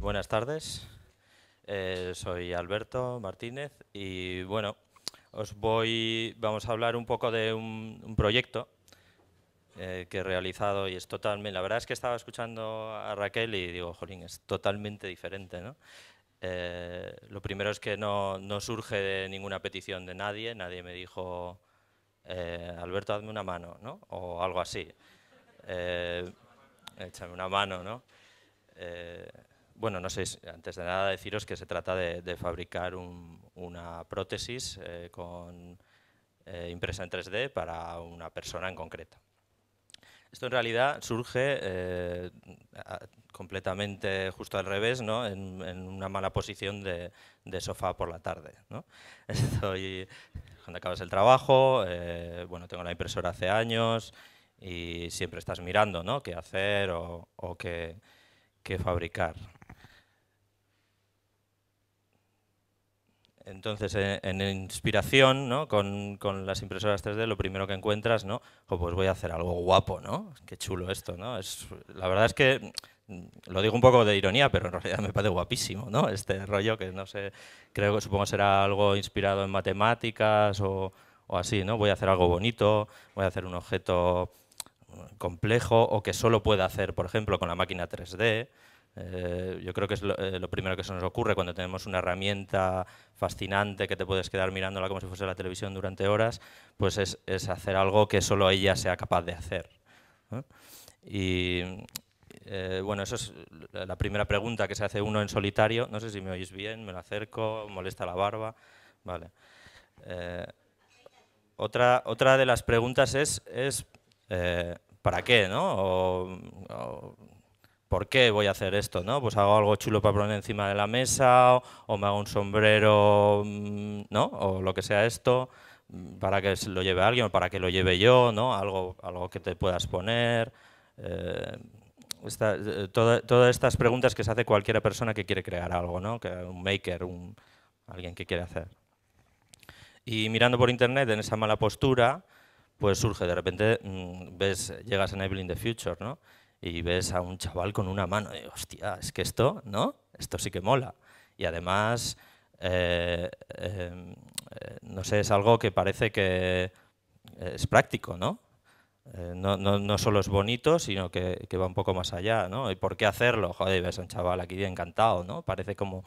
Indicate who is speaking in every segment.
Speaker 1: Buenas tardes, eh, soy Alberto Martínez y bueno, os voy, vamos a hablar un poco de un, proyecto eh, que he realizado y es totalmente, la verdad es que estaba escuchando a Raquel y digo, jolín, es totalmente diferente, ¿no? Eh, lo primero es que no, surge ninguna petición de nadie, nadie me dijo, Alberto, hazme una mano, ¿no? O algo así, échame una mano, ¿no? bueno, no sé, antes de nada deciros que se trata de, fabricar una prótesis eh, con, eh, impresa en 3D para una persona en concreto. Esto en realidad surge eh, completamente justo al revés, ¿no? en, una mala posición de, sofá por la tarde. cuando acabas el trabajo, bueno, tengo la impresora hace años y siempre estás mirando qué hacer o, qué fabricar. Entonces, eh, en, inspiración, ¿no? con, las impresoras 3D, lo primero que encuentras, ¿no? pues voy a hacer algo guapo, ¿no? Qué chulo esto, ¿no? la verdad es que mm, lo digo un poco de ironía, pero en realidad me parece guapísimo, ¿no? Este rollo que no sé, creo que supongo será algo inspirado en matemáticas o, así, ¿no? Voy a hacer algo bonito, voy a hacer un objeto complejo o que solo pueda hacer, por ejemplo, con la máquina 3D. Eh, yo creo que es eh, lo, primero que se nos ocurre cuando tenemos una herramienta fascinante que te puedes quedar mirándola como si fuese la televisión durante horas, pues es, hacer algo que solo ella sea capaz de hacer. Y eh, bueno, eso es la primera pregunta que se hace uno en solitario. No sé si me oís bien, me lo acerco, molesta la barba. Vale. otra, otra de las preguntas es, es ¿para qué? ¿no? ¿por qué voy a hacer esto? ¿no? Pues hago algo chulo para poner encima de la mesa o, me hago un sombrero, mm, ¿no? O lo que sea esto, mm, para que lo lleve alguien o para que lo lleve yo, ¿no? Algo, algo que te puedas poner. Eh, eh, todas estas preguntas que se hace cualquier persona que quiere crear algo, ¿no? Que, un maker, alguien que quiere hacer. Y mirando por internet en esa mala postura, pues surge de repente, mm, ves, llegas a Enabling the Future, ¿no? y ves a un chaval con una mano y hostia, es que esto, ¿no? Esto sí que mola. Y además, eh, em, eh, no sé, es algo que parece que eh, es práctico, ¿no? no, no, solo es bonito, sino que, que, va un poco más allá, ¿no? ¿Y por qué hacerlo? Joder, ves a un chaval aquí encantado, ¿no? Parece como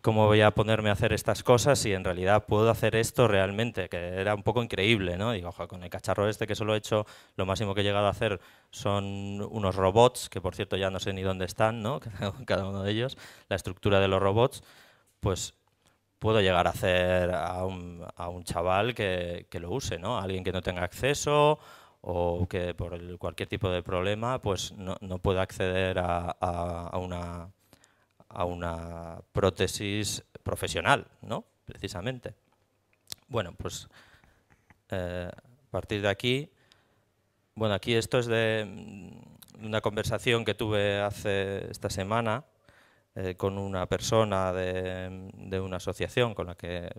Speaker 1: cómo voy a ponerme a hacer estas cosas si en realidad puedo hacer esto realmente, que era un poco increíble, ¿no? Digo, con el cacharro este que solo he hecho, lo máximo que he llegado a hacer son unos robots, que por cierto ya no sé ni dónde están, ¿no? Cada uno de ellos, la estructura de los robots, pues puedo llegar a hacer a un, chaval que, lo use, ¿no? alguien que no tenga acceso o que por cualquier tipo de problema pues no, pueda acceder a una a una prótesis profesional, ¿no? Precisamente. Bueno, pues eh, a partir de aquí, bueno, aquí esto es de mm, una conversación que tuve hace esta semana eh, con una persona mm, de, una asociación con la que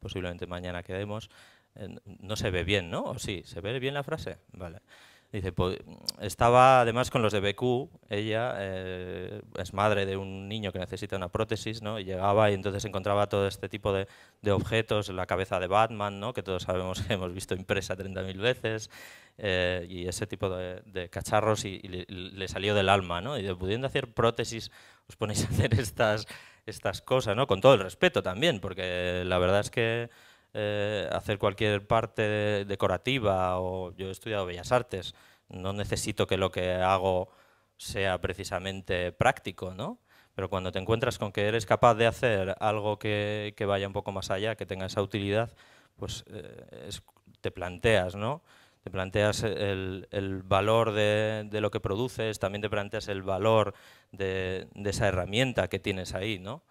Speaker 1: posiblemente mañana quedemos. Eh, no se ve bien, ¿no? ¿O sí? ¿Se ve bien la frase? Vale. Dice, estaba además con los de BQ, ella eh, es madre de un niño que necesita una prótesis, ¿no? Y llegaba y entonces encontraba todo este tipo de, de objetos, la cabeza de Batman, ¿no? Que todos sabemos que hemos visto impresa 30.000 veces, eh, y ese tipo de, cacharros y, le, salió del alma, ¿no? Y pudiendo hacer prótesis, os ponéis a hacer estas, estas cosas, ¿no? Con todo el respeto también, porque la verdad es que eh, hacer cualquier parte decorativa o yo he estudiado Bellas Artes, no necesito que lo que hago sea precisamente práctico, ¿no? Pero cuando te encuentras con que eres capaz de hacer algo que, vaya un poco más allá, que tenga esa utilidad, pues eh, te planteas, ¿no? Te planteas el, valor de, lo que produces, también te planteas el valor de, de esa herramienta que tienes ahí, ¿no?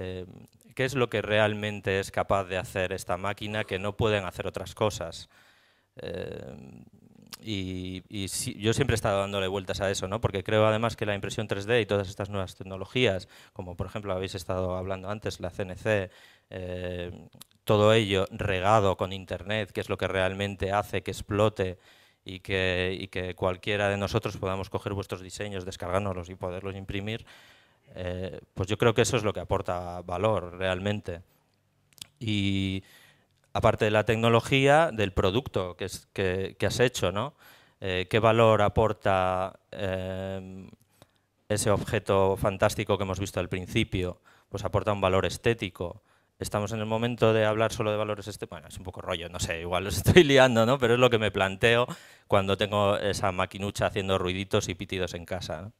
Speaker 1: Em, qué es lo que realmente es capaz de hacer esta máquina que no pueden hacer otras cosas. Em, y, yo siempre he estado dándole vueltas a eso, porque creo además que la impresión 3D y todas estas nuevas tecnologías, como por ejemplo habéis estado hablando antes, la CNC, em, todo ello regado con Internet, que es lo que realmente hace que explote y que, y que cualquiera de nosotros podamos coger vuestros diseños, descargárnoslos y poderlos imprimir, eh, pues yo creo que eso es lo que aporta valor realmente. Y aparte de la tecnología, del producto que, que, has hecho, ¿no? Eh, ¿Qué valor aporta eh, ese objeto fantástico que hemos visto al principio? Pues aporta un valor estético. Estamos en el momento de hablar solo de valores estéticos. Bueno, es un poco rollo, no sé, igual los estoy liando, ¿no? Pero es lo que me planteo cuando tengo esa maquinucha haciendo ruiditos y pitidos en casa.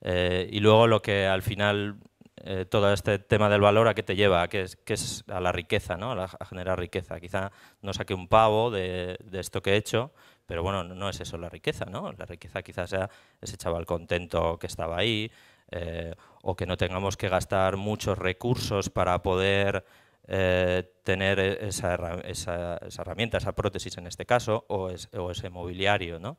Speaker 1: Eh, y luego lo que al final eh, todo este tema del valor a qué te lleva, que es, a la riqueza, ¿no? a, generar riqueza. Quizá no saque un pavo de, esto que he hecho, pero bueno, no es eso la riqueza, ¿no? La riqueza quizás sea ese chaval contento que estaba ahí, eh, o que no tengamos que gastar muchos recursos para poder tener e, esa, esa, herramienta, esa prótesis en este caso, o, o ese mobiliario, ¿no?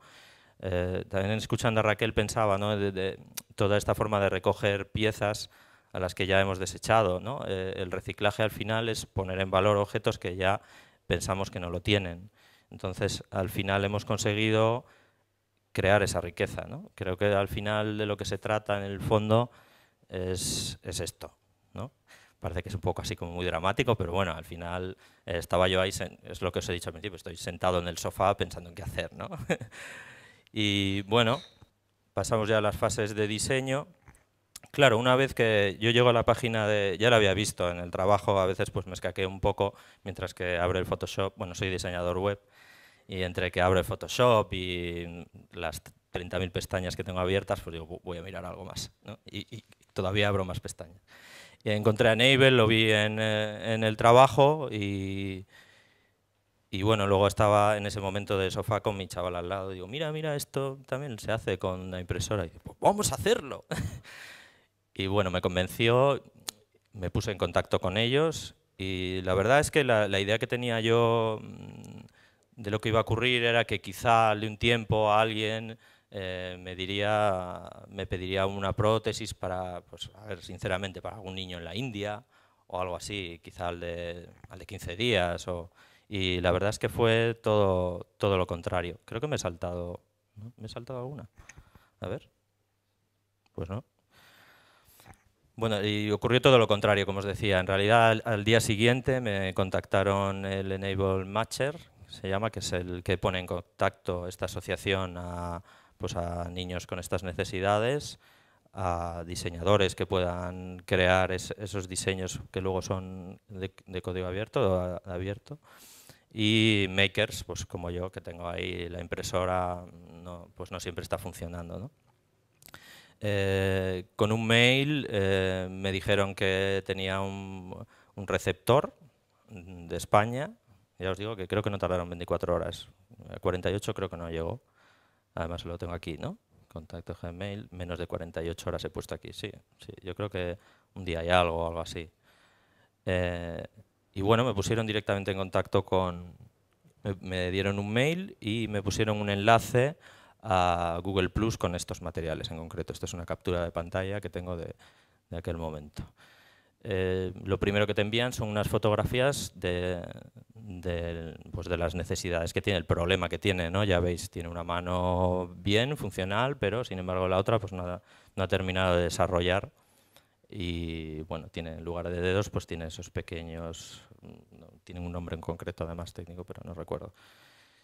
Speaker 1: Eh, también escuchando a Raquel pensaba, ¿no? De, toda esta forma de recoger piezas a las que ya hemos desechado, ¿no? Eh, el reciclaje al final es poner en valor objetos que ya pensamos que no lo tienen. Entonces, al final hemos conseguido crear esa riqueza, ¿no? Creo que al final de lo que se trata en el fondo es, esto, ¿no? Parece que es un poco así como muy dramático, pero bueno, al final eh, estaba yo ahí, es lo que os he dicho al principio, estoy sentado en el sofá pensando en qué hacer, ¿no? Y bueno, pasamos ya a las fases de diseño. Claro, una vez que yo llego a la página de, ya la había visto en el trabajo, a veces pues me escaqué un poco mientras que abro el Photoshop, bueno, soy diseñador web, y entre que abro el Photoshop y las 30.000 pestañas que tengo abiertas, pues digo, voy a mirar algo más, y, todavía abro más pestañas. Y encontré a Enable, lo vi eh, en el trabajo y y bueno, luego estaba en ese momento de sofá con mi chaval al lado. Digo, mira, mira, esto también se hace con la impresora. Y digo, pues vamos a hacerlo. y bueno, me convenció, me puse en contacto con ellos y la verdad es que la, idea que tenía yo mm, de lo que iba a ocurrir era que quizá de un tiempo a alguien eh, me diría, me pediría una prótesis para, pues, a ver, sinceramente, para algún niño en la India o algo así, quizá al de, al de 15 días o y la verdad es que fue todo, todo lo contrario. Creo que me he saltado. ¿Me he saltado alguna? A ver. Pues no. Bueno, y ocurrió todo lo contrario, como os decía. En realidad, al, día siguiente me contactaron el Enable Matcher, se llama, que es el que pone en contacto esta asociación a, pues a niños con estas necesidades, a diseñadores que puedan crear esos diseños que luego son de, código abierto, abierto y makers, pues como yo, que tengo ahí la impresora, no, pues no siempre está funcionando. Eh, con un mail eh, me dijeron que tenía un, receptor de España, ya os digo que creo que no tardaron 24 horas, 48 creo que no llegó, además lo tengo aquí, ¿no? Contacto Gmail, menos de 48 horas he puesto aquí, sí, sí yo creo que un día hay algo, algo así. Eh, y bueno, me pusieron directamente en contacto con... Me, dieron un mail y me pusieron un enlace a Google Plus con estos materiales en concreto. Esto es una captura de pantalla que tengo de, aquel momento. Eh, lo primero que te envían son unas fotografías de, pues de, las necesidades que tiene, el problema que tiene, ¿no? Ya veis, tiene una mano bien, funcional, pero sin embargo la otra pues nada, no ha terminado de desarrollar y bueno, tiene, en lugar de dedos, pues tiene esos pequeños, mm, tiene un nombre en concreto además técnico, pero no recuerdo.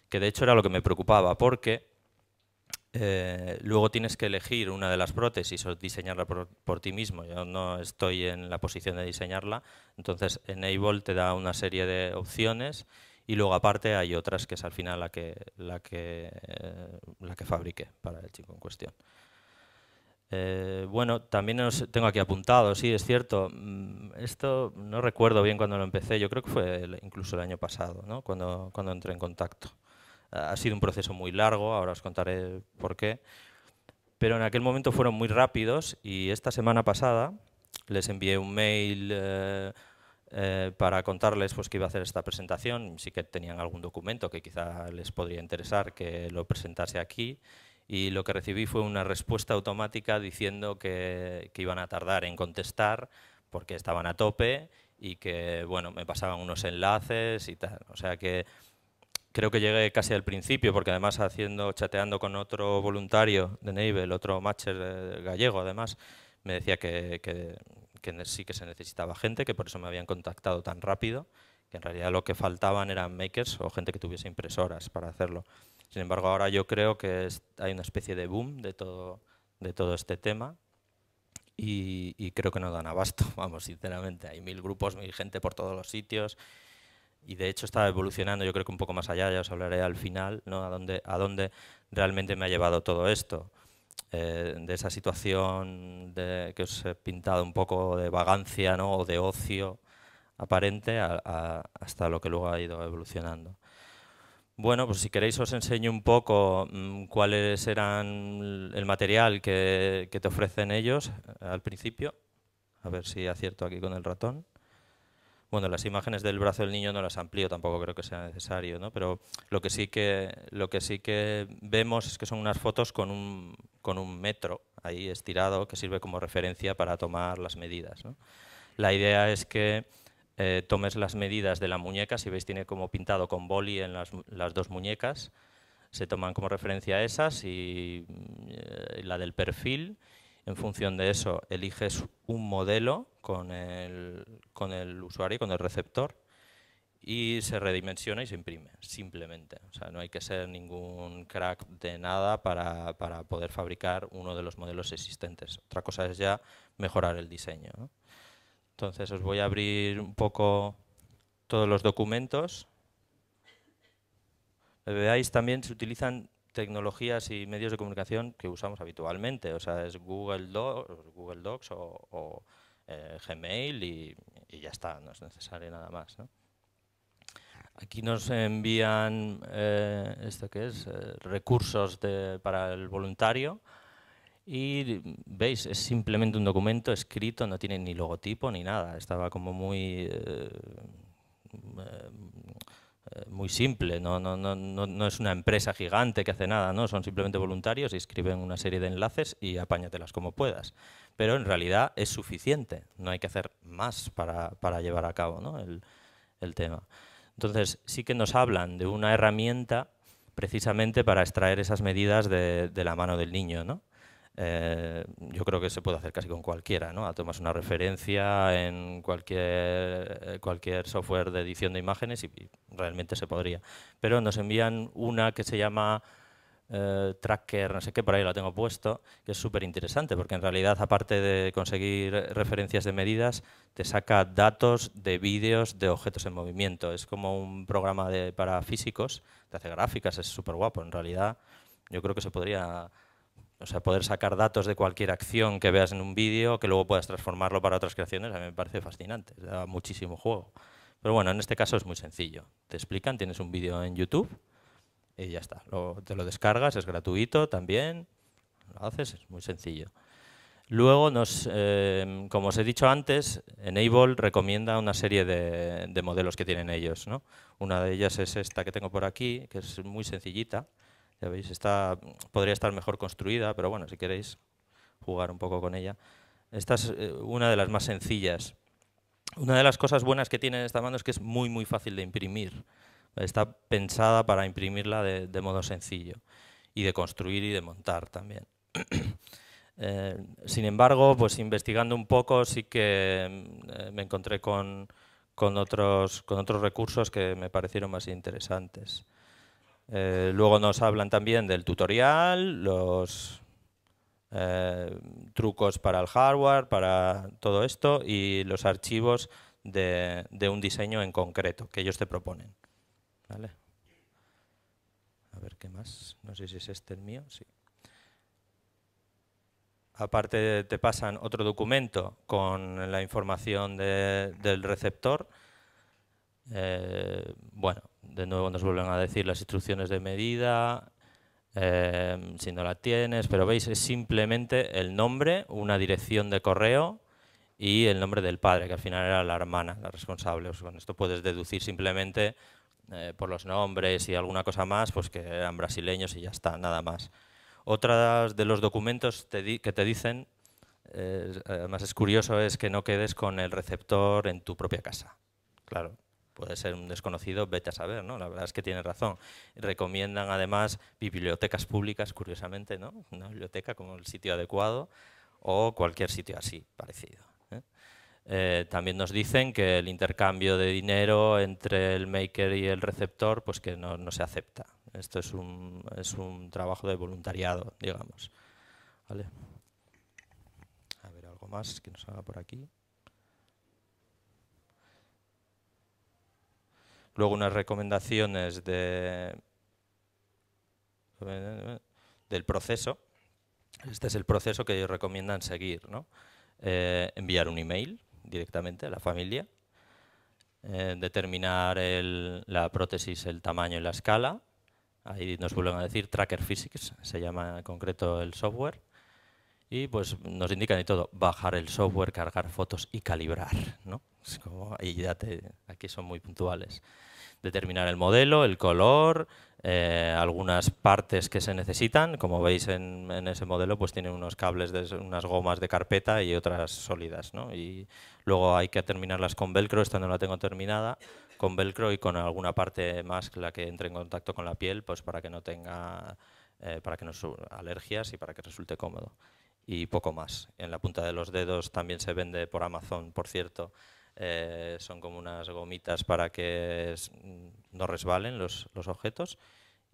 Speaker 1: Que de hecho era lo que me preocupaba, porque eh, luego tienes que elegir una de las prótesis o diseñarla por, ti mismo. Yo no estoy en la posición de diseñarla, entonces Enable te da una serie de opciones y luego aparte hay otras que es al final la que, la que, eh, la que fabrique para el chico en cuestión. Eh, bueno, también os tengo aquí apuntado, sí, es cierto. Mm, esto no recuerdo bien cuando lo empecé, yo creo que fue incluso el año pasado, ¿no? cuando, cuando entré en contacto. Ha sido un proceso muy largo, ahora os contaré por qué, pero en aquel momento fueron muy rápidos y esta semana pasada les envié un mail eh, eh, para contarles pues, que iba a hacer esta presentación, sí que tenían algún documento que quizá les podría interesar que lo presentase aquí y lo que recibí fue una respuesta automática diciendo que, iban a tardar en contestar porque estaban a tope y que bueno, me pasaban unos enlaces y tal. O sea que creo que llegué casi al principio, porque además haciendo, chateando con otro voluntario de Neibel, otro matcher eh, gallego además, me decía que, sí que se necesitaba gente, que por eso me habían contactado tan rápido, que en realidad lo que faltaban eran makers o gente que tuviese impresoras para hacerlo. Sin embargo, ahora yo creo que hay una especie de boom de todo, de todo este tema y, creo que no dan abasto, vamos, sinceramente. Hay mil grupos, mil gente por todos los sitios y de hecho está evolucionando, yo creo que un poco más allá, ya os hablaré al final, ¿no? a, dónde, a dónde realmente me ha llevado todo esto. Eh, de esa situación de, que os he pintado un poco de vagancia o de ocio aparente hasta lo que luego ha ido evolucionando. Bueno, pues si queréis os enseño un poco cuál mm, cuáles eran el material que, te ofrecen ellos eh, al principio. A ver si acierto aquí con el ratón. Bueno, las imágenes del brazo del niño no las amplío, tampoco creo que sea necesario, ¿no? Pero lo que sí que, lo que, sí que vemos es que son unas fotos con un, con un metro ahí estirado que sirve como referencia para tomar las medidas. La idea es que eh, tomes las medidas de la muñeca, si veis tiene como pintado con boli en las, dos muñecas, se toman como referencia esas y eh, la del perfil. En función de eso, eliges un modelo con el, con el usuario, con el receptor, y se redimensiona y se imprime, simplemente. O sea, no hay que ser ningún crack de nada para, para poder fabricar uno de los modelos existentes. Otra cosa es ya mejorar el diseño. Entonces os voy a abrir un poco todos los documentos. Veáis también se utilizan tecnologías y medios de comunicación que usamos habitualmente, o sea, es Google, Docs, Google Docs o, eh, Gmail y, ya está, no es necesario nada más. Aquí nos envían, eh, ¿esto que es? Eh, recursos para el voluntario, y veis, es simplemente un documento escrito, no tiene ni logotipo ni nada. Estaba como muy, eh, eh, muy simple. No, no, no, no, es una empresa gigante que hace nada, ¿no? Son simplemente voluntarios y escriben una serie de enlaces y apáñatelas como puedas. Pero en realidad es suficiente. No hay que hacer más para, llevar a cabo el, el tema. Entonces, sí que nos hablan de una herramienta precisamente para extraer esas medidas de, de la mano del niño, ¿no? Eh, yo creo que se puede hacer casi con cualquiera, ¿no? Tomas una referencia en cualquier, eh, cualquier software de edición de imágenes y, realmente se podría. Pero nos envían una que se llama eh, tracker, no sé qué, por ahí la tengo puesto, que es súper interesante porque en realidad aparte de conseguir referencias de medidas, te saca datos de vídeos de objetos en movimiento. Es como un programa de, para físicos, te hace gráficas, es súper guapo. En realidad yo creo que se podría o sea, poder sacar datos de cualquier acción que veas en un vídeo, que luego puedas transformarlo para otras creaciones, a mí me parece fascinante, da muchísimo juego. Pero bueno, en este caso es muy sencillo. Te explican, tienes un vídeo en YouTube y ya está. te lo descargas, es gratuito también, lo haces, es muy sencillo. Luego, nos, em, como os he dicho antes, Enable recomienda una serie de, modelos que tienen ellos. Una de ellas es esta que tengo por aquí, que es muy sencillita ya veis, podría estar mejor construida, pero bueno, si queréis jugar un poco con ella. Esta es eh, una de las más sencillas. Una de las cosas buenas que tiene esta mano es que es muy, muy fácil de imprimir. Está pensada para imprimirla de, modo sencillo y de construir y de montar también. Eh, sin embargo, pues investigando un poco sí que eh, me encontré con, otros, con otros recursos que me parecieron más interesantes. Eh, luego nos hablan también del tutorial, los eh, trucos para el hardware, para todo esto y los archivos de, un diseño en concreto que ellos te proponen. A ver qué más. No sé si es este el mío. Aparte te pasan otro documento con la información del receptor eh, bueno, de nuevo nos vuelven a decir las instrucciones de medida, eh, si no la tienes, pero veis, es simplemente el nombre, una dirección de correo y el nombre del padre, que al final era la hermana, la responsable. Pues esto puedes deducir simplemente eh, por los nombres y alguna cosa más, pues que eran brasileños y ya está, nada más. Otras de los documentos que te dicen, más además es curioso, es que no quedes con el receptor en tu propia casa. Claro, puede ser un desconocido, vete a saber, ¿no? La verdad es que tiene razón. Recomiendan además bibliotecas públicas, curiosamente, ¿no? Una biblioteca como el sitio adecuado o cualquier sitio así, parecido. ¿eh? Eh, también nos dicen que el intercambio de dinero entre el maker y el receptor, pues que no, se acepta. Esto es un, es un, trabajo de voluntariado, digamos. A ver, algo más que nos haga por aquí. Luego unas recomendaciones de, del proceso. Este es el proceso que ellos recomiendan seguir. ¿no? Eh, enviar un email directamente a la familia, eh, determinar la prótesis, el tamaño y la escala. Ahí nos vuelven a decir Tracker Physics, se llama en concreto el software. Y pues nos indican y todo, bajar el software, cargar fotos y calibrar. ¿no? Es como, aquí son muy puntuales determinar el modelo, el color, eh, algunas partes que se necesitan. Como veis en, ese modelo, pues tiene unos cables, de, unas gomas de carpeta y otras sólidas. Y luego hay que terminarlas con velcro, esta no la tengo terminada, con velcro y con alguna parte más la que entre en contacto con la piel, pues para que no tenga eh, para que no alergias y para que resulte cómodo. Y poco más. En la punta de los dedos también se vende por Amazon, por cierto, eh, son como unas gomitas para que mm, no resbalen los, los objetos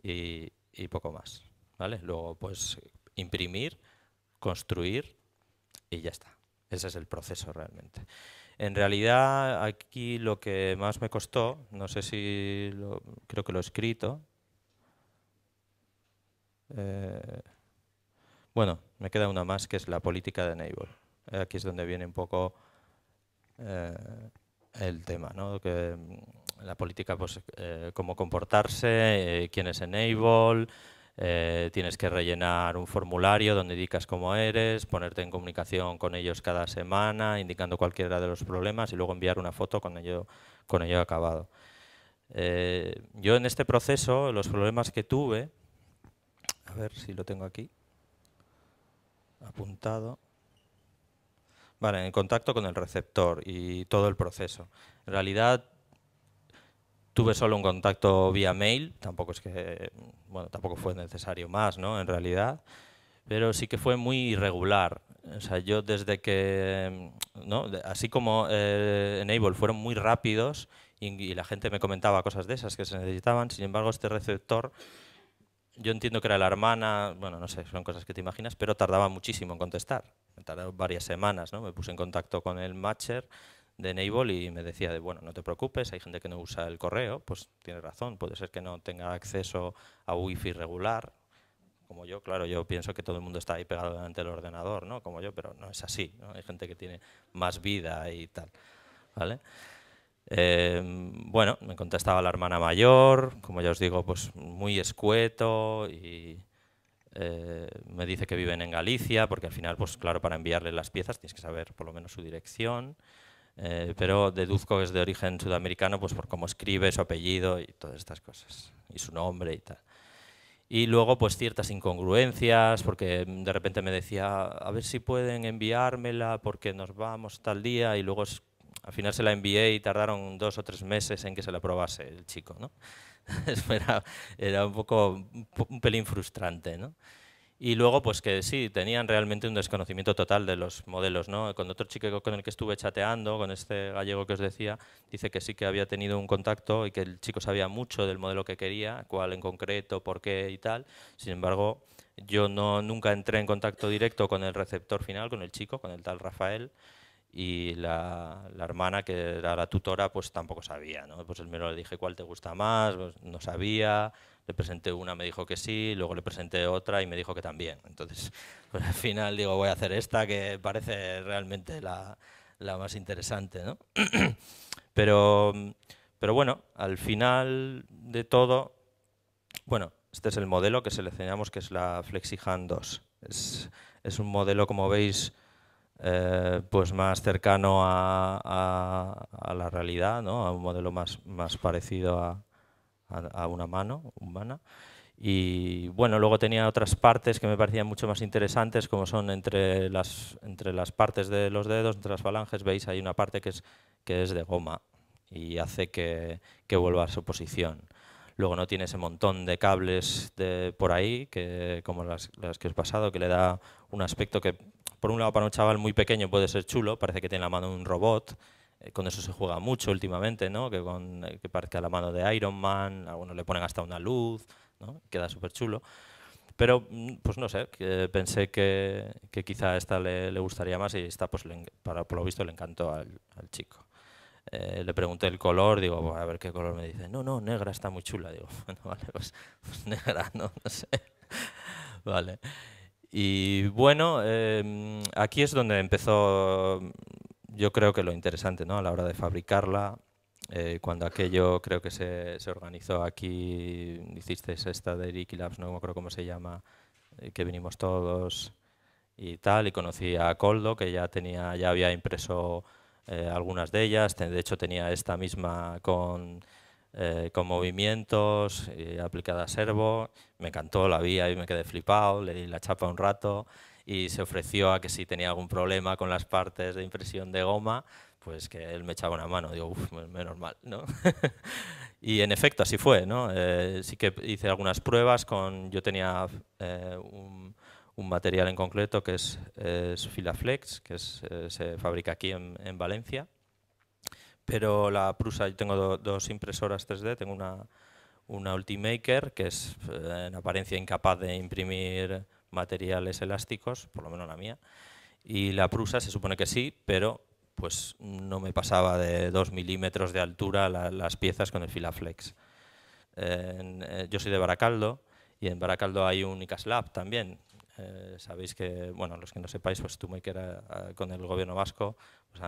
Speaker 1: y, poco más. ¿vale? Luego, pues imprimir, construir y ya está. Ese es el proceso realmente. En realidad, aquí lo que más me costó, no sé si creo que lo he escrito. Eh, bueno, me queda una más que es la política de Enable. Aquí es donde viene un poco eh, el tema, ¿no? que mm, la política, pues, eh, cómo comportarse, eh, quién es enable, tienes que rellenar un formulario donde indicas cómo eres, ponerte en comunicación con ellos cada semana, indicando cualquiera de los problemas y luego enviar una foto con ello, con ello acabado. yo en este proceso, los problemas que tuve, a ver si lo tengo aquí, apuntado, Vale, en contacto con el receptor y todo el proceso. En realidad tuve solo un contacto vía mail, tampoco es que bueno, tampoco fue necesario más, ¿no? En realidad, pero sí que fue muy irregular. O sea, yo desde que, ¿no? así como eh, Enable fueron muy rápidos y la gente me comentaba cosas de esas que se necesitaban, sin embargo este receptor yo entiendo que era la hermana, bueno, no sé, son cosas que te imaginas, pero tardaba muchísimo en contestar. me Tardaron varias semanas, ¿no? Me puse en contacto con el matcher de Enable y me decía de, bueno, no te preocupes, hay gente que no usa el correo, pues tiene razón, puede ser que no tenga acceso a wifi regular, como yo, claro, yo pienso que todo el mundo está ahí pegado delante del ordenador, ¿no? Como yo, pero no es así, Hay gente que tiene más vida y tal, ¿vale? Em, bueno, me contestaba la hermana mayor, como ya os digo, pues muy escueto y eh, me dice que viven en Galicia, porque al final, pues claro, para enviarle las piezas tienes que saber por lo menos su dirección, eh, pero deduzco que es de origen sudamericano, pues por cómo escribe, su apellido y todas estas cosas, y su nombre y tal. Y luego, pues ciertas incongruencias, porque de repente me decía, a ver si pueden enviármela porque nos vamos tal día, y luego es al final se la envié y tardaron dos o tres meses en que se la aprobase el chico. ¿no? era, un poco, un pelín frustrante. ¿no? Y luego, pues que sí, tenían realmente un desconocimiento total de los modelos. ¿no? Con otro chico con el que estuve chateando, con este gallego que os decía, dice que sí que había tenido un contacto y que el chico sabía mucho del modelo que quería, cuál en concreto, por qué y tal. Sin embargo, yo no, nunca entré en contacto directo con el receptor final, con el chico, con el tal Rafael y la, hermana, que era la tutora, pues tampoco sabía. ¿no? Pues el me le dije cuál te gusta más, pues, no sabía, le presenté una, me dijo que sí, luego le presenté otra y me dijo que también. Entonces, pues, al final digo, voy a hacer esta, que parece realmente la, la más interesante. ¿no? pero, pero bueno, al final de todo, bueno, este es el modelo que seleccionamos, que es la FlexiHand 2. Es, es un modelo, como veis, eh, pues más cercano a, la realidad, a un modelo más, parecido a, una mano humana. Y bueno, luego tenía otras partes que me parecían mucho más interesantes, como son entre las, partes de los dedos, entre las falanges, veis hay una parte que es, de goma y hace que, vuelva a su posición. Luego no tiene ese montón de cables por ahí, que, como las, las que os he pasado, que le da un aspecto que por un lado para un chaval muy pequeño puede ser chulo, parece que tiene la mano de un robot, eh, con eso se juega mucho últimamente, ¿no? que, con, eh, la mano de Iron Man, algunos le ponen hasta una luz, ¿no? queda súper chulo. Pero, mm, pues no sé, que pensé que, quizá esta le, gustaría más y esta, pues, para, por lo visto, le encantó al, chico. Eh, le pregunté el color, digo, a ver qué color me dice. No, no, negra está muy chula. Digo, bueno, vale, pues, pues negra, no, no sé. vale. Y bueno, em, aquí es donde empezó, mm, yo creo que lo interesante, ¿no? A la hora de fabricarla, eh, cuando aquello creo que se, organizó aquí, hicisteis esta de Eric Labs, no me acuerdo cómo se llama, eh, que vinimos todos y tal, y conocí a Coldo, que ya, tenía, ya había impreso eh, algunas de ellas, de hecho tenía esta misma con eh, con movimientos, eh, aplicada a servo. Me encantó, la vi y me quedé flipado, le di la chapa un rato y se ofreció a que si tenía algún problema con las partes de impresión de goma, pues que él me echaba una mano. Digo, uff, menos mal, ¿no? y en efecto así fue, ¿no? Eh, sí que hice algunas pruebas con... Yo tenía un, material en concreto que es, Filaflex, que se fabrica aquí en Valencia, pero la Prusa, yo tengo dos impresoras 3D, tengo una, Ultimaker, que es eh, en apariencia incapaz de imprimir materiales elásticos, por lo menos la mía, y la Prusa se supone que sí, pero pues no me pasaba de 2 milímetros de altura las piezas con el Filaflex. Eh, yo soy de Baracaldo y en Baracaldo hay un ICASLAB también, eh, sabéis que, bueno, los que no sepáis, pues tú que era con el gobierno vasco pues,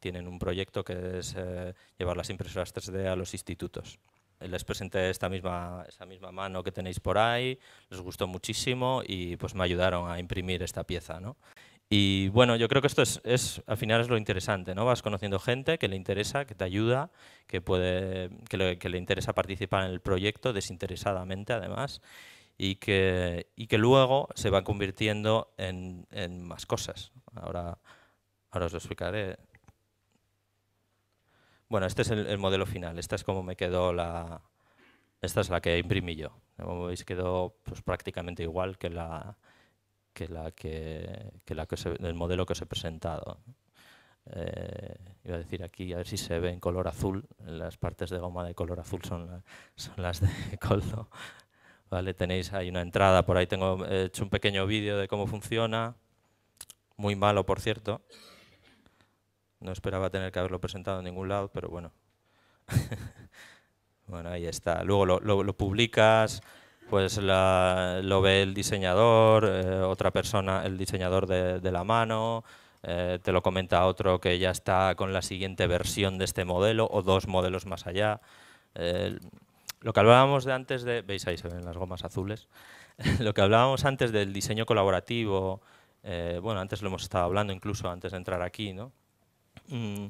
Speaker 1: tienen un proyecto que es eh, llevar las impresoras 3D a los institutos. Eh, les presenté esta misma, esa misma mano que tenéis por ahí, les gustó muchísimo y pues me ayudaron a imprimir esta pieza. ¿no? Y bueno, yo creo que esto es, es, al final es lo interesante, ¿no? Vas conociendo gente que le interesa, que te ayuda, que, puede, que le, que le interesa participar en el proyecto desinteresadamente además y que, y que luego se va convirtiendo en, en más cosas. Ahora, ahora os lo explicaré. Bueno, este es el, modelo final. Esta es como me quedó la... Esta es la que imprimí yo. Como veis quedó pues, prácticamente igual que la que la que, el modelo que os he presentado. Eh, iba a decir aquí, a ver si se ve en color azul. Las partes de goma de color azul son, son las de coldo. ¿vale? Tenéis ahí una entrada, por ahí tengo eh, hecho un pequeño vídeo de cómo funciona, muy malo por cierto. No esperaba tener que haberlo presentado en ningún lado, pero bueno. bueno, ahí está. Luego lo, publicas, pues lo ve el diseñador, eh, otra persona, el diseñador de, la mano, eh, te lo comenta otro que ya está con la siguiente versión de este modelo o dos modelos más allá. Lo que hablábamos de antes de, veis ahí se las gomas azules, lo que hablábamos antes del diseño colaborativo, eh, bueno, antes lo hemos estado hablando incluso antes de entrar aquí, ¿no? Mm,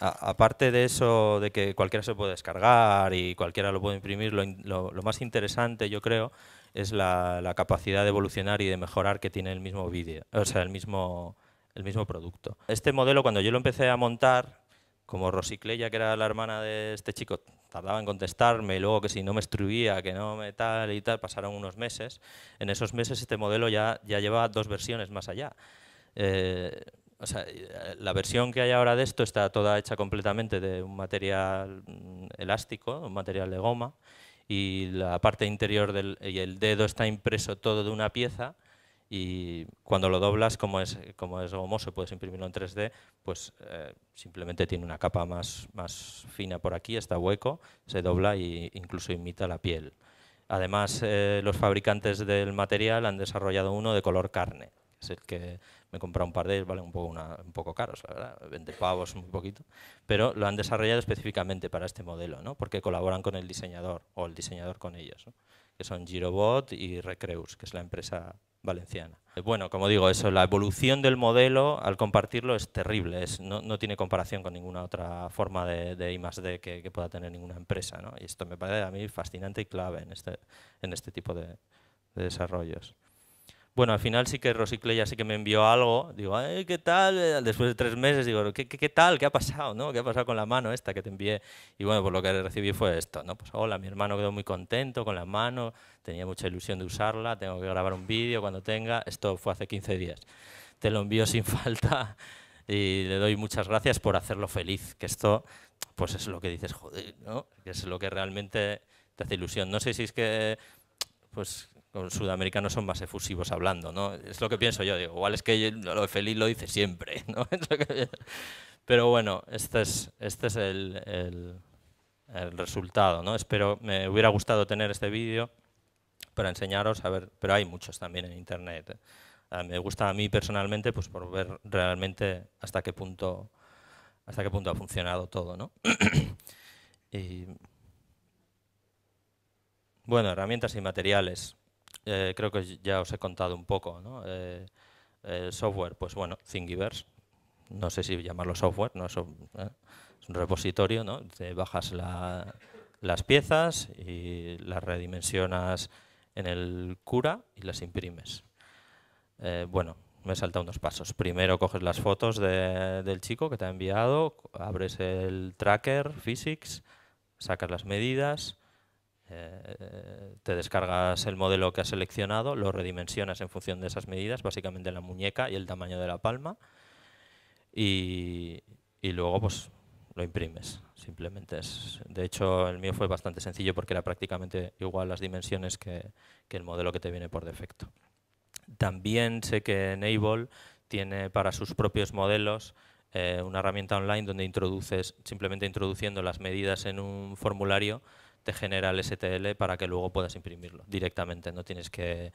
Speaker 1: aparte de eso, de que cualquiera se puede descargar y cualquiera lo puede imprimir, lo, más interesante yo creo es la, capacidad de evolucionar y de mejorar que tiene el mismo vídeo, o sea, el mismo, el mismo producto. Este modelo, cuando yo lo empecé a montar, como Rosicleya, que era la hermana de este chico tardaba en contestarme, y luego que si no me instruía, que no me tal y tal, pasaron unos meses. En esos meses este modelo ya, ya lleva dos versiones más allá. Eh, o sea, la versión que hay ahora de esto está toda hecha completamente de un material mm, elástico, un material de goma, y la parte interior del, y el dedo está impreso todo de una pieza, y cuando lo doblas, como es, como es puedes imprimirlo en 3D, pues eh, simplemente tiene una capa más, más fina por aquí, está hueco, se dobla e incluso imita la piel. Además, eh, los fabricantes del material han desarrollado uno de color carne, es el que me he comprado un par de ellos, vale un poco, caro, un poco 20 pavos, muy poquito, pero lo han desarrollado específicamente para este modelo, ¿no? porque colaboran con el diseñador o el diseñador con ellos que son Girobot y Recreus, que es la empresa valenciana. Eh, bueno, como digo, eso, la evolución del modelo al compartirlo es terrible, no, tiene comparación con ninguna otra forma de, de I +D que, pueda tener ninguna empresa. Y esto me parece a mí fascinante y clave en este, en este tipo de desarrollos. Bueno, al final sí que Rosicle ya sí que me envió algo. Digo, ¿qué tal? Eh, después de tres meses digo, ¿Qué, ¿qué, qué, tal? ¿Qué ha pasado? ¿no? ¿Qué ha pasado con la mano esta que te envié? Y bueno, pues lo que recibí fue esto. ¿no? Pues hola, mi hermano quedó muy contento con la mano, tenía mucha ilusión de usarla, tengo que grabar un vídeo cuando tenga. Esto fue hace 15 días. Te lo envío sin falta y le doy muchas gracias por hacerlo feliz, que esto pues es lo que dices, joder, ¿no? Que es lo que realmente te hace ilusión. No sé si es que pues los sudamericanos son más efusivos hablando, ¿no? Es lo que pienso yo, digo, igual es que lo feliz lo dice siempre, Pero bueno, este es, este es el, resultado, ¿no? Espero, me hubiera gustado tener este vídeo para enseñaros, a ver, pero hay muchos también en internet. ¿eh? Ah, me gusta a mí personalmente, pues por ver realmente hasta qué punto, hasta qué punto ha funcionado todo, bueno, herramientas y materiales. Eh, creo que ya os he contado un poco. ¿no? el eh, eh, software, pues bueno, Thingiverse, no sé si llamarlo software, no es un, repositorio, ¿no? te bajas las piezas y las redimensionas en el cura y las imprimes. bueno, me he saltado unos pasos. Primero coges las fotos del chico que te ha enviado, abres el tracker, physics, sacas las medidas, eh, te descargas el modelo que has seleccionado, lo redimensionas en función de esas medidas, básicamente la muñeca y el tamaño de la palma, y, luego pues lo imprimes. Simplemente es, de hecho, el mío fue bastante sencillo porque era prácticamente igual las dimensiones que, el modelo que te viene por defecto. También sé que Enable tiene para sus propios modelos eh, una herramienta online donde introduces, simplemente introduciendo las medidas en un formulario, te genera el STL para que luego puedas imprimirlo directamente. No tienes que,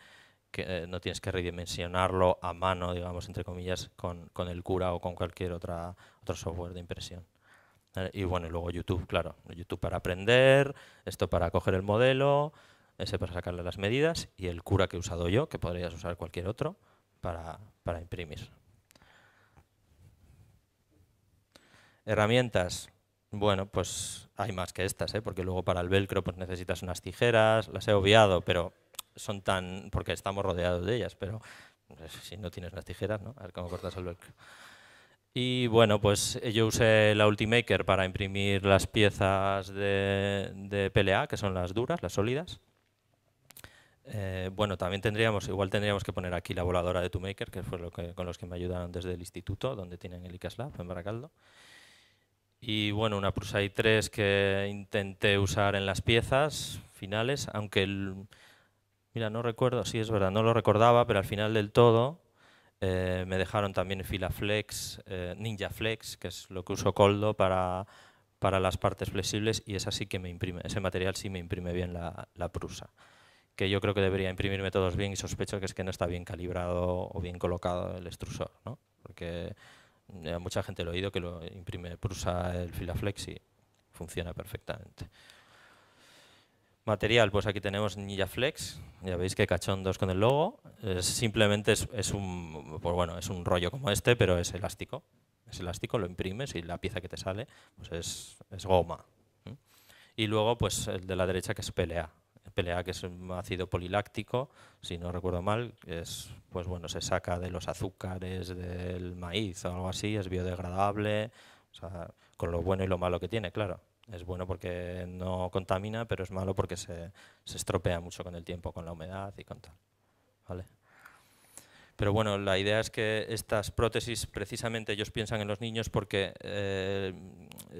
Speaker 1: eh, no tienes que redimensionarlo a mano, digamos, entre comillas, con, el cura o con cualquier otra, otro software de impresión. y bueno, y luego YouTube, claro. YouTube para aprender, esto para coger el modelo, ese para sacarle las medidas y el cura que he usado yo, que podrías usar cualquier otro, para, para imprimir. Herramientas. Bueno, pues hay más que estas, ¿eh? porque luego para el velcro pues necesitas unas tijeras, las he obviado, pero son tan... porque estamos rodeados de ellas, pero pues, si no tienes unas tijeras, ¿no? A ver cómo cortas el velcro. Y bueno, pues yo usé la Ultimaker para imprimir las piezas de, PLA, que son las duras, las sólidas. Eh, bueno, también tendríamos, igual tendríamos que poner aquí la voladora de TuMaker, que fue lo con los que me ayudaron desde el instituto, donde tienen el en Baracaldo y bueno, una Prusa i3 que intenté usar en las piezas finales, aunque mira, no recuerdo, sí es verdad, no lo recordaba, pero al final del todo eh, me dejaron también fila flex, eh, ninja flex, que es lo que uso coldo para, para las partes flexibles y es así que me imprime, ese material sí me imprime bien la, la Prusa que yo creo que debería imprimirme todos bien y sospecho que es que no está bien calibrado o bien colocado el extrusor, ¿no? porque mucha gente lo ha oído que lo imprime Prusa el Filaflex y funciona perfectamente. Material, pues aquí tenemos Ninja Flex, ya veis que 2 con el logo. simplemente es, un, pues bueno, es un rollo como este, pero es elástico. Es elástico, lo imprimes y la pieza que te sale pues es, es goma. Y luego pues el de la derecha que es PLA, PLA, que es un ácido poliláctico, si no recuerdo mal, es, pues bueno, se saca de los azúcares, del maíz o algo así, es biodegradable, con lo bueno y lo malo que tiene, claro. Es bueno porque no contamina, pero es malo porque se, estropea mucho con el tiempo, con la humedad y con tal. ¿Vale? Pero bueno, la idea es que estas prótesis, precisamente ellos piensan en los niños porque eh,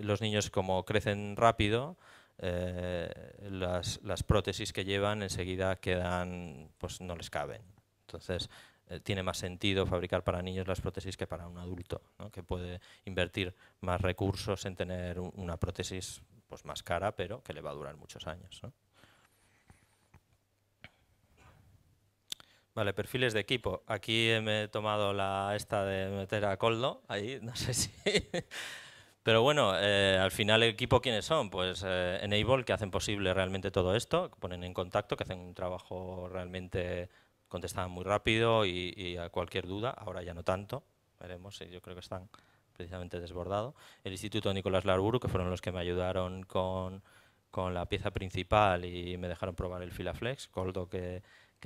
Speaker 1: los niños como crecen rápido, eh, las, las, prótesis que llevan enseguida quedan, pues no les caben. Entonces, eh, tiene más sentido fabricar para niños las prótesis que para un adulto, que puede invertir más recursos en tener una prótesis pues, más cara, pero que le va a durar muchos años. Vale, perfiles de equipo. Aquí me he tomado la esta de meter a Coldo, ahí, no sé si... Pero bueno, eh, al final el equipo, ¿quiénes son? Pues eh, Enable, que hacen posible realmente todo esto, que ponen en contacto, que hacen un trabajo realmente, contestado muy rápido y, a cualquier duda, ahora ya no tanto, veremos, yo creo que están precisamente desbordados. El Instituto Nicolás Larburu, que fueron los que me ayudaron con, la pieza principal y me dejaron probar el Filaflex, Coldo que,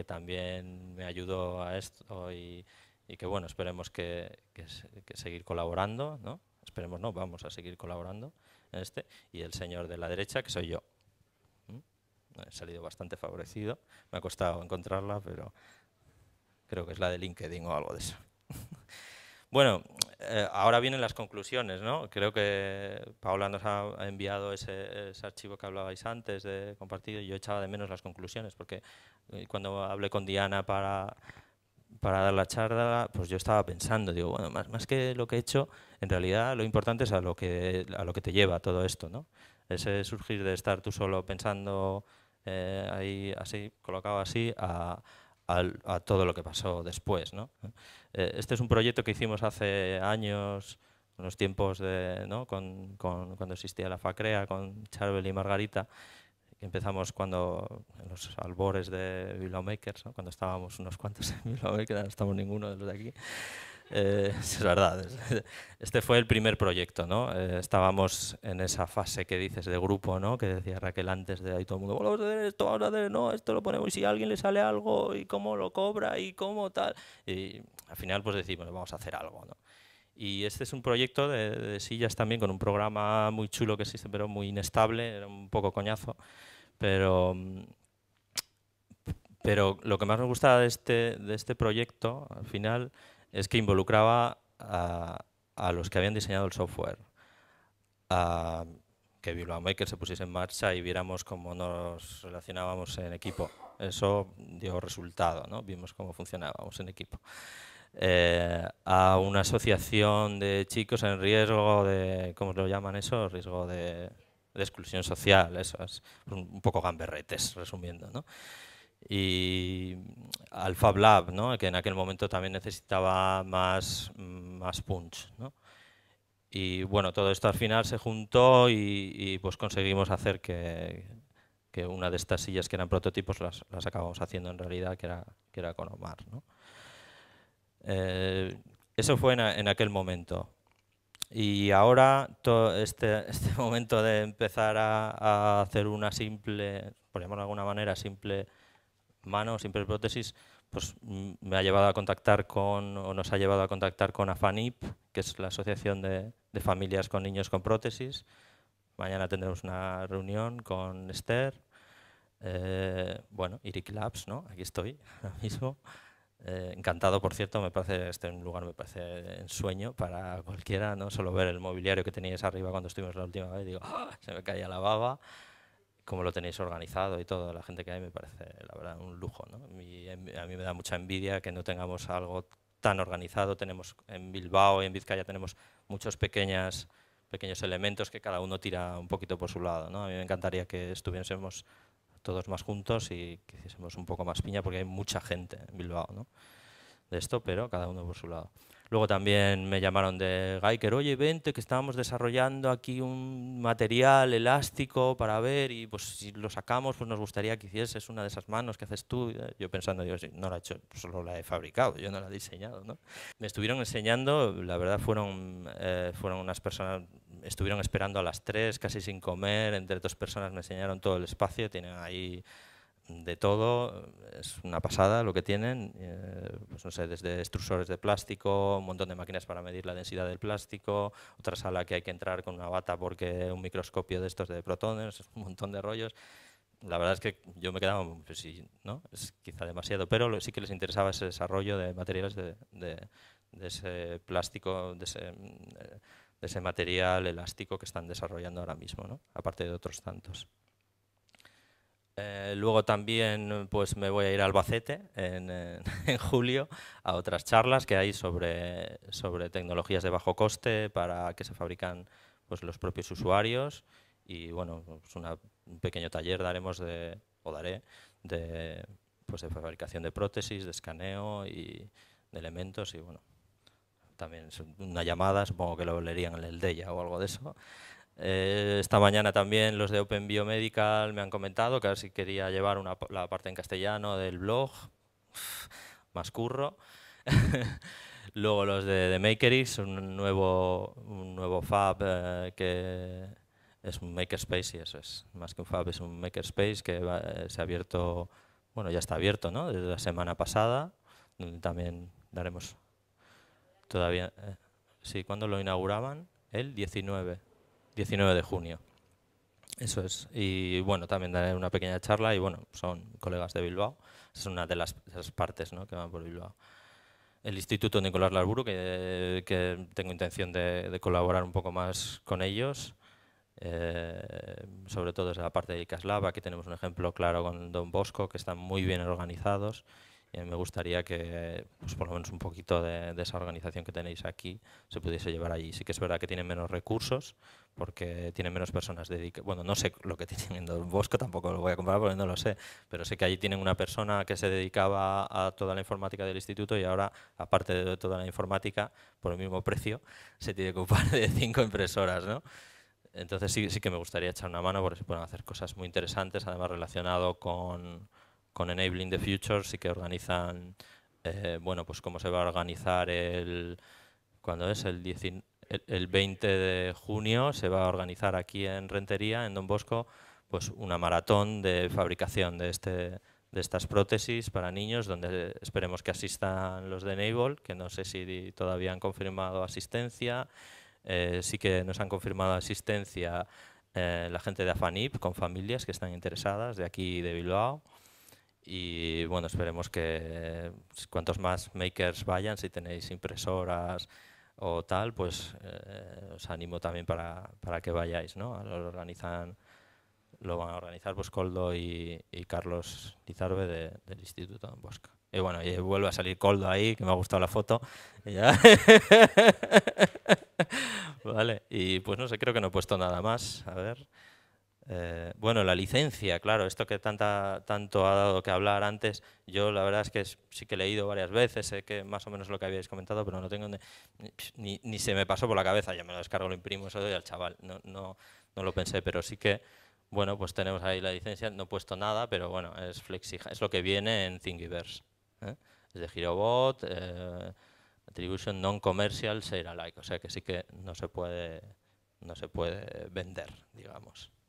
Speaker 1: también me ayudó a esto y, que bueno, esperemos que, que seguir colaborando, ¿no? esperemos no, vamos a seguir colaborando en este, y el señor de la derecha, que soy yo. ¿Mm? He salido bastante favorecido, me ha costado encontrarla, pero creo que es la de LinkedIn o algo de eso. bueno, eh, ahora vienen las conclusiones, ¿no? Creo que Paula nos ha, enviado ese, archivo que hablabais antes de compartir yo echaba de menos las conclusiones, porque eh, cuando hablé con Diana para, para dar la charla, pues yo estaba pensando, digo, bueno, más, más que lo que he hecho, en realidad lo importante es a lo que, a lo que te lleva todo esto. ¿no? Ese surgir de estar tú solo pensando eh, ahí, así, colocado así, a, todo lo que pasó después. ¿no? Eh, este es un proyecto que hicimos hace años, en los tiempos de, ¿no? con, con, cuando existía la FACREA, con Charbel y Margarita, empezamos cuando en los albores de Billowmakers, Makers, cuando estábamos unos cuantos en Bilbao Makers, no estamos ninguno de los de aquí. Eh, es verdad. Este fue el primer proyecto, ¿no? Eh, estábamos en esa fase que dices de grupo, ¿no? Que decía Raquel antes de ahí todo el mundo, vamos a hacer esto, vamos a hacer no, esto lo ponemos y si a alguien le sale algo y cómo lo cobra y cómo tal. Y al final pues decimos, vamos a hacer algo, ¿no? Y este es un proyecto de, sillas también con un programa muy chulo que existe, pero muy inestable, era un poco coñazo, pero mm, pero lo que más me gustaba de este, de este proyecto, al final, es que involucraba a, los que habían diseñado el software, a que Bilbao Maker se pusiese en marcha y viéramos cómo nos relacionábamos en equipo. Eso dio resultado, ¿no? vimos cómo funcionábamos en equipo. Eh, a una asociación de chicos en riesgo de, ¿cómo lo llaman eso? Riesgo de, exclusión social, eso es, un poco gamberretes, resumiendo. ¿no? y Alpha Lab, ¿no? que en aquel momento también necesitaba más, más punch. ¿no? Y bueno, todo esto al final se juntó y, pues conseguimos hacer que, que, una de estas sillas que eran prototipos las, acabamos haciendo en realidad, que era, que era con Omar. ¿no? Eh, eso fue en, en, aquel momento. Y ahora este, este momento de empezar a, a hacer una simple, por llamarlo de alguna manera, simple mano, simple prótesis, pues mm, me ha llevado a contactar con, o nos ha llevado a contactar con AFANIP, que es la Asociación de, Familias con Niños con Prótesis. Mañana tendremos una reunión con Esther. Eh, bueno, Iric Labs, ¿no? Aquí estoy ahora mismo. Eh, encantado, por cierto, me parece este un lugar me parece ensueño sueño para cualquiera, ¿no? Solo ver el mobiliario que teníais arriba cuando estuvimos la última vez, digo, ah, se me caía la baba cómo lo tenéis organizado y todo, la gente que hay me parece, la verdad, un lujo. a mí me da mucha envidia que no tengamos algo tan organizado. Tenemos en Bilbao y en Vizcaya tenemos muchos pequeñas, pequeños elementos que cada uno tira un poquito por su lado. A mí me encantaría que estuviésemos todos más juntos y que hiciésemos un poco más piña porque hay mucha gente en Bilbao de esto, pero cada uno por su lado. Luego también me llamaron de Geiger, oye, vente, que estábamos desarrollando aquí un material elástico para ver y pues si lo sacamos, pues nos gustaría que hicieses una de esas manos que haces tú. Eh, yo pensando, digo, no la he hecho, solo la he fabricado, yo no la he diseñado. ¿no? Me estuvieron enseñando, la verdad fueron, eh, fueron unas personas, estuvieron esperando a las tres, casi sin comer, entre dos personas me enseñaron todo el espacio, tienen ahí de todo, es una pasada lo que tienen, eh, pues no sé, desde extrusores de plástico, un montón de máquinas para medir la densidad del plástico, otra sala que hay que entrar con una bata porque un microscopio de estos de protones, un montón de rollos. La verdad es que yo me quedaba, pues es quizá demasiado, pero sí que les interesaba ese desarrollo de materiales de, ese plástico, de ese, material elástico que están desarrollando ahora mismo, aparte de otros tantos. Eh, luego también pues me voy a ir a Albacete en, julio a otras charlas que hay sobre, sobre tecnologías de bajo coste para que se fabrican pues, los propios usuarios y bueno, pues, un pequeño taller daremos de, o daré de, pues, de fabricación de prótesis, de escaneo y de elementos y bueno, también una llamada, supongo que lo leerían en el DEIA o algo de eso. Eh, esta mañana también los de Open Biomedical me han comentado que a ver si quería llevar la parte en castellano del blog, más curro. Luego los de, de un nuevo, un nuevo fab eh, que es un makerspace y eso es, más que un fab, es un makerspace que eh, se ha abierto, bueno, ya está abierto, ¿no? Desde la semana pasada, donde también daremos todavía... sí, ¿cuándo lo inauguraban? El 19. 19 de junio. Eso es. Y bueno, también daré una pequeña charla y bueno, son colegas de Bilbao. Es una de las, partes ¿no? que van por Bilbao. El Instituto Nicolás Larburu, que, que tengo intención de, colaborar un poco más con ellos, eh, sobre todo desde la parte de Icaslava. Aquí tenemos un ejemplo claro con Don Bosco, que están muy bien organizados. Y me gustaría que, pues, por lo menos un poquito de, de esa organización que tenéis aquí, se pudiese llevar allí. Sí que es verdad que tienen menos recursos, porque tienen menos personas dedicadas. Bueno, no sé lo que tienen en Don Bosco, tampoco lo voy a comprar porque no lo sé, pero sé que allí tienen una persona que se dedicaba a toda la informática del instituto y ahora, aparte de toda la informática, por el mismo precio, se tiene que ocupar de cinco impresoras, ¿no? Entonces sí, sí que me gustaría echar una mano porque se pueden hacer cosas muy interesantes, además relacionado con, Enabling the Future, sí que organizan, eh, bueno, pues cómo se va a organizar el, cuándo es el 19 el, 20 de junio se va a organizar aquí en Rentería, en Don Bosco, pues una maratón de fabricación de, este, de estas prótesis para niños, donde esperemos que asistan los de Enable, que no sé si todavía han confirmado asistencia. Eh, sí que nos han confirmado asistencia eh, la gente de Afanip con familias que están interesadas de aquí de Bilbao. Y bueno, esperemos que eh, cuantos más makers vayan, si tenéis impresoras, o tal, pues eh, os animo también para, que vayáis, ¿no? Lo organizan, lo van a organizar pues Coldo y, Carlos Lizarbe del Instituto Don Bosco. Y bueno, vuelve a salir Coldo ahí, que me ha gustado la foto. vale, y pues no sé, creo que no he puesto nada más. A ver. Eh, bueno, la licencia, claro, esto que tanta, tanto ha dado que hablar antes, yo la verdad es que sí que he leído varias veces, sé que más o menos lo que habíais comentado, pero no tengo ni, ni, se me pasó por la cabeza, ya me lo descargo, lo imprimo, eso doy al chaval, no, lo pensé, pero sí que, bueno, pues tenemos ahí la licencia, no he puesto nada, pero bueno, es flexi, es lo que viene en Thingiverse, ¿eh? es de Girobot, eh, Attribution Non-Commercial Share o sea que sí que no se puede, no se puede vender, digamos.